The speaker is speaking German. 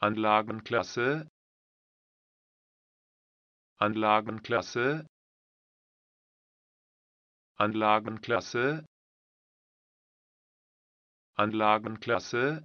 Anlagenklasse Anlagenklasse Anlagenklasse Anlagenklasse